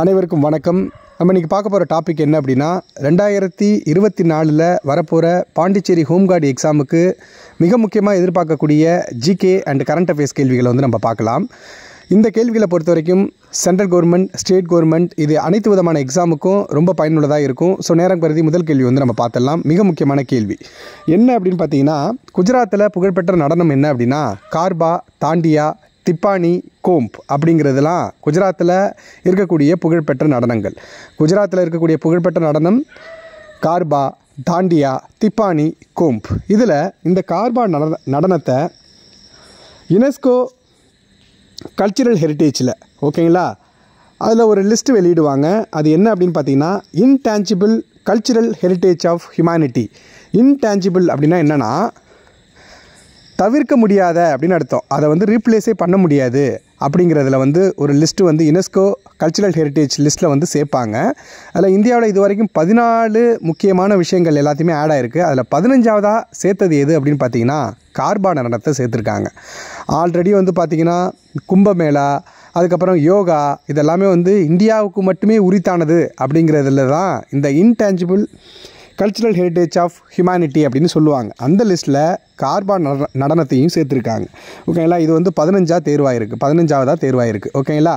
அனைவருக்கும் வணக்கம் நம்ம இன்றைக்கி பார்க்க போகிற டாபிக் என்ன அப்படின்னா ரெண்டாயிரத்தி இருபத்தி நாலில் வரப்போகிற பாண்டிச்சேரி ஹோம்கார்டு எக்ஸாமுக்கு மிக முக்கியமாக எதிர்பார்க்கக்கூடிய ஜிகே அண்ட் கரண்ட் அஃபேர்ஸ் கேள்விகளை வந்து நம்ம பார்க்கலாம் இந்த கேள்விகளை பொறுத்த வரைக்கும் சென்ட்ரல் கவர்மெண்ட் ஸ்டேட் கவர்மெண்ட் இது அனைத்து விதமான எக்ஸாமுக்கும் ரொம்ப பயனுள்ளதாக இருக்கும் ஸோ நேரம் கருதி முதல் கேள்வி வந்து நம்ம பார்த்துடலாம் மிக முக்கியமான கேள்வி என்ன அப்படின்னு பார்த்தீங்கன்னா குஜராத்தில் புகழ்பெற்ற நடனம் என்ன அப்படின்னா கார்பா தாண்டியா திப்பானி கோம்ப் அப்படிங்கிறதுலாம் குஜராத்தில் இருக்கக்கூடிய புகழ்பெற்ற நடனங்கள் குஜராத்தில் இருக்கக்கூடிய புகழ்பெற்ற நடனம் கார்பா தாண்டியா திப்பானி கோம்ப் இதில் இந்த கார்பா நடன நடனத்தை யுனெஸ்கோ கல்ச்சுரல் ஹெரிட்டேஜில் ஓகேங்களா அதில் ஒரு லிஸ்ட்டு வெளியிடுவாங்க அது என்ன அப்படின்னு பார்த்தீங்கன்னா intangible cultural heritage of humanity intangible அப்படின்னா என்னென்னா தவிர்க்க முடியாத அப்படின்னு அர்த்தம் அதை வந்து ரீப்ளேஸே பண்ண முடியாது அப்படிங்கிறதுல வந்து ஒரு லிஸ்ட்டு வந்து யுனெஸ்கோ கல்ச்சுரல் ஹெரிட்டேஜ் லிஸ்ட்டில் வந்து சேர்ப்பாங்க அதில் இந்தியாவில் இது வரைக்கும் பதினாலு முக்கியமான விஷயங்கள் எல்லாத்தையுமே ஆட் ஆகிருக்கு அதில் பதினஞ்சாவதாக சேர்த்தது எது அப்படின்னு பார்த்தீங்கன்னா கார்பா நடனத்தை சேர்த்துருக்காங்க ஆல்ரெடி வந்து பார்த்திங்கன்னா கும்பமேளா அதுக்கப்புறம் யோகா இதெல்லாமே வந்து இந்தியாவுக்கு மட்டுமே உரித்தானது அப்படிங்கிறதுல தான் இந்த intangible cultural heritage of humanity அப்படின்னு சொல்லுவாங்க அந்த லிஸ்ட்டில் கார்பா நடனத்தையும் சேர்த்துருக்காங்க ஓகேங்களா இது வந்து பதினஞ்சாக தேர்வாயிருக்கு பதினஞ்சாவதாக தேர்வாயிருக்கு ஓகேங்களா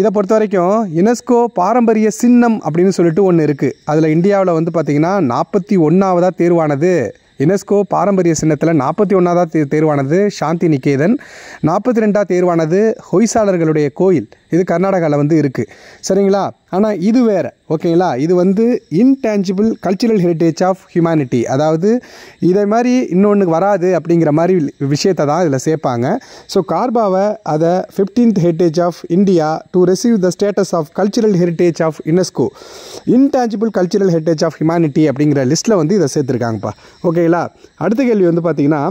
இதை பொறுத்த வரைக்கும் யுனெஸ்கோ பாரம்பரிய சின்னம் அப்படின்னு சொல்லிட்டு ஒன்று இருக்குது அதில் இந்தியாவில் வந்து பார்த்திங்கன்னா நாற்பத்தி ஒன்றாவதாக தேர்வானது யுனெஸ்கோ பாரம்பரிய சின்னத்தில் நாற்பத்தி ஒன்றாவதாக தே தேர்வானது சாந்தி நிகேதன் நாற்பத்தி ரெண்டாக தேர்வானது ஹொய்சாளர்களுடைய கோயில் இது கர்நாடகாவில் வந்து இருக்குது சரிங்களா ஆனால் இது வேறு ஓகேங்களா இது வந்து intangible cultural heritage of humanity அதாவது இதை மாதிரி இன்னொன்று வராது அப்படிங்கிற மாதிரி விஷயத்தை தான் இதில் சேர்ப்பாங்க ஸோ கார்பாவை அதை fifteenth heritage of India to receive the status of cultural heritage of UNESCO intangible cultural heritage of humanity அப்படிங்கிற லிஸ்ட்டில் வந்து இதை சேர்த்துருக்காங்கப்பா ஓகேங்களா அடுத்த கேள்வி வந்து பார்த்திங்கன்னா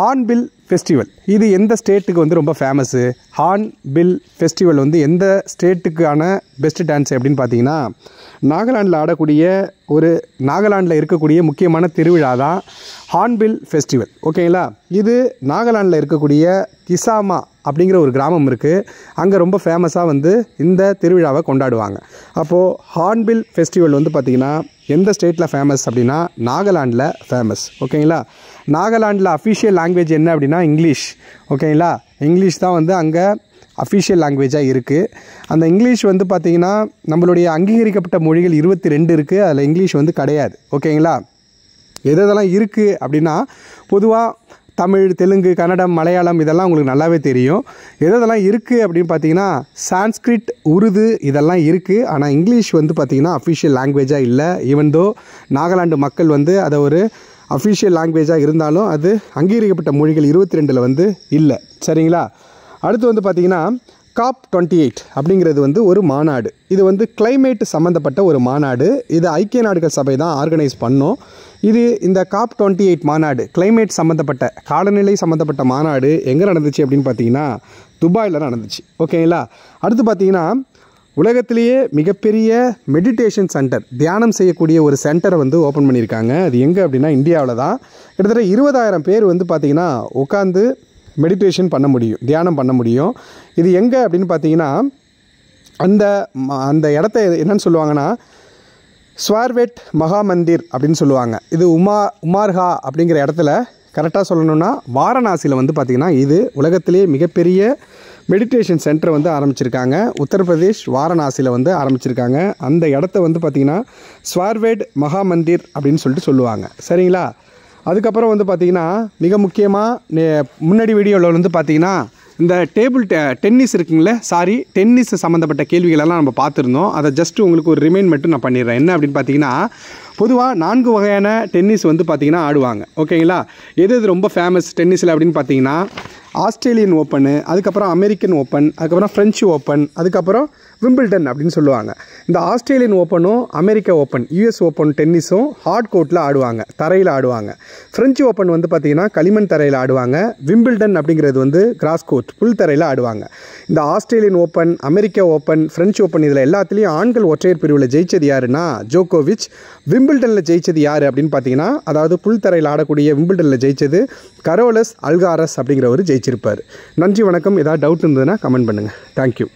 ஹார்ன்பில் ஃபெஸ்டிவல் இது எந்த ஸ்டேட்டுக்கு வந்து ரொம்ப ஃபேமஸ்ஸு ஹார்ன் பில் ஃபெஸ்டிவல் வந்து எந்த ஸ்டேட்டுக்கான பெஸ்ட்டு டான்ஸ் அப்படின்னு பார்த்தீங்கன்னா நாகாலாண்டில் ஆடக்கூடிய ஒரு நாகாலாண்டில் இருக்கக்கூடிய முக்கியமான திருவிழா தான் ஹார்ன்பில் ஃபெஸ்டிவல் ஓகேங்களா இது நாகாலாண்டில் இருக்கக்கூடிய கிசாமா அப்படிங்கிற ஒரு கிராமம் இருக்குது அங்கே ரொம்ப ஃபேமஸாக வந்து இந்த திருவிழாவை கொண்டாடுவாங்க அப்போது ஹார்ன்பில் ஃபெஸ்டிவல் வந்து பார்த்திங்கன்னா எந்த ஸ்டேட்டில் ஃபேமஸ் அப்படின்னா நாகாலாண்டில் ஃபேமஸ் ஓகேங்களா நாகாலாண்டில் அஃபிஷியல் லாங்குவேஜ் என்ன அப்படின்னா இங்கிலீஷ் ஓகேங்களா இங்கிலீஷ் தான் வந்து அங்கே அஃபிஷியல் லாங்குவேஜாக இருக்குது அந்த இங்கிலீஷ் வந்து பார்த்திங்கன்னா நம்மளுடைய அங்கீகரிக்கப்பட்ட மொழிகள் இருபத்தி ரெண்டு இருக்குது அதில் இங்கிலீஷ் வந்து கிடையாது ஓகேங்களா எது எதெல்லாம் இருக்குது அப்படின்னா பொதுவாக தமிழ் தெலுங்கு கன்னடம் மலையாளம் இதெல்லாம் உங்களுக்கு நல்லாவே தெரியும் எது இதெல்லாம் இருக்குது அப்படின்னு பார்த்தீங்கன்னா சான்ஸ்கிரிட் உருது இதெல்லாம் இருக்குது ஆனால் இங்கிலீஷ் வந்து பார்த்திங்கன்னா அஃபிஷியல் லாங்குவேஜாக இல்லை ஈவன் தோ நாகாலாண்டு மக்கள் வந்து அதை ஒரு அஃபிஷியல் லாங்குவேஜாக இருந்தாலும் அது அங்கீகரிக்கப்பட்ட மொழிகள் இருபத்தி ரெண்டில் வந்து இல்லை சரிங்களா அடுத்து வந்து பார்த்திங்கன்னா காப் டுவெண்ட்டி எயிட் அப்படிங்கிறது வந்து ஒரு மாநாடு இது வந்து கிளைமேட் சம்மந்தப்பட்ட ஒரு மாநாடு இது ஐக்கிய நாடுகள் சபை தான் ஆர்கனைஸ் பண்ணோம் இது இந்த காப் டுவெண்ட்டி எயிட் மாநாடு கிளைமேட் சம்மந்தப்பட்ட காலநிலை சம்மந்தப்பட்ட மாநாடு எங்கே நடந்துச்சு அப்படின்னு பார்த்தீங்கன்னா துபாயில் நடந்துச்சு ஓகேங்களா அடுத்து பார்த்தீங்கன்னா உலகத்திலேயே மிகப்பெரிய மெடிடேஷன் சென்டர் தியானம் செய்யக்கூடிய ஒரு சென்டரை வந்து ஓப்பன் பண்ணியிருக்காங்க அது எங்கே அப்படின்னா இந்தியாவில் தான் கிட்டத்தட்ட இருபதாயிரம் பேர் வந்து பார்த்திங்கன்னா உட்காந்து மெடிடேஷன் பண்ண முடியும் தியானம் பண்ண முடியும் இது எங்கே அப்படின்னு பார்த்தீங்கன்னா அந்த அந்த இடத்த என்னென்னு சொல்லுவாங்கன்னா ஸ்வார்வெட் மகா மந்திர் அப்படின்னு சொல்லுவாங்க இது உமா உமார்ஹா அப்படிங்கிற இடத்துல கரெக்டாக சொல்லணும்னா வாரணாசியில் வந்து பார்த்திங்கன்னா இது உலகத்திலேயே மிகப்பெரிய மெடிடேஷன் சென்டர் வந்து ஆரம்பிச்சிருக்காங்க உத்தரப்பிரதேஷ் வாரணாசியில் வந்து ஆரம்பிச்சிருக்காங்க அந்த இடத்த வந்து பார்த்திங்கன்னா ஸ்வார்வேட் மகா மந்திர் அப்படின்னு சொல்லிட்டு சொல்லுவாங்க சரிங்களா அதுக்கப்புறம் வந்து பார்த்திங்கன்னா மிக முக்கியமாக முன்னாடி வீடியோவில் வந்து பார்த்திங்கன்னா இந்த டேபிள் டென்னிஸ் இருக்குங்களே சாரி டென்னிஸ் சம்மந்தப்பட்ட கேள்விகளெல்லாம் நம்ம பார்த்துருந்தோம் அதை ஜஸ்ட் உங்களுக்கு ஒரு ரிமைண்ட் மட்டும் நான் பண்ணிடுறேன் என்ன அப்படின்னு பார்த்தீங்கன்னா பொதுவாக நான்கு வகையான டென்னிஸ் வந்து பார்த்திங்கன்னா ஆடுவாங்க ஓகேங்களா எது எது ரொம்ப ஃபேமஸ் டென்னிஸில் அப்படின்னு பார்த்தீங்கன்னா ஆஸ்திரேலியன் ஓப்பனு அதுக்கப்புறம் அமெரிக்கன் ஓப்பன் அதுக்கப்புறம் ஃப்ரெஞ்சு ஓப்பன் அதுக்கப்புறம் விம்பிள்டன் அப்படின்னு சொல்லுவாங்க இந்த ஆஸ்திரேலியன் ஓப்பனும் அமெரிக்க ஓப்பன் யூஎஸ் ஓப்பன் டென்னிஸும் ஹார்ட் கோர்ட்டில் ஆடுவாங்க தரையில் ஆடுவாங்க ஃப்ரெஞ்சு ஓப்பன் வந்து பார்த்திங்கன்னா களிமண் தரையில் ஆடுவாங்க விம்பிள்டன் அப்படிங்கிறது வந்து கிராஸ் கோர்ட் புல் தரையில் ஆடுவாங்க இந்த ஆஸ்திரேலியன் ஓப்பன் அமெரிக்க ஓப்பன் ஃப்ரெஞ்சு ஓப்பன் இதில் எல்லாத்துலேயும் ஆண்கள் ஒற்றையர் பிரிவில் ஜெயிச்சது யாருன்னா ஜோகோவிச் விம்பிள்டனில் ஜெயிச்சது யார் அப்படின்னு பார்த்தீங்கன்னா அதாவது புல் தரையில் ஆடக்கூடிய விம்பிள்டனில் ஜெயிச்சது கரோலஸ் அல்காரஸ் அப்படிங்கிற ஒரு ஜெயிச்சு வச்சுருப்பார் நன்றி வணக்கம் ஏதாவது டவுட் இருந்ததுன்னா கமெண்ட் பண்ணுங்கள் தேங்க்யூ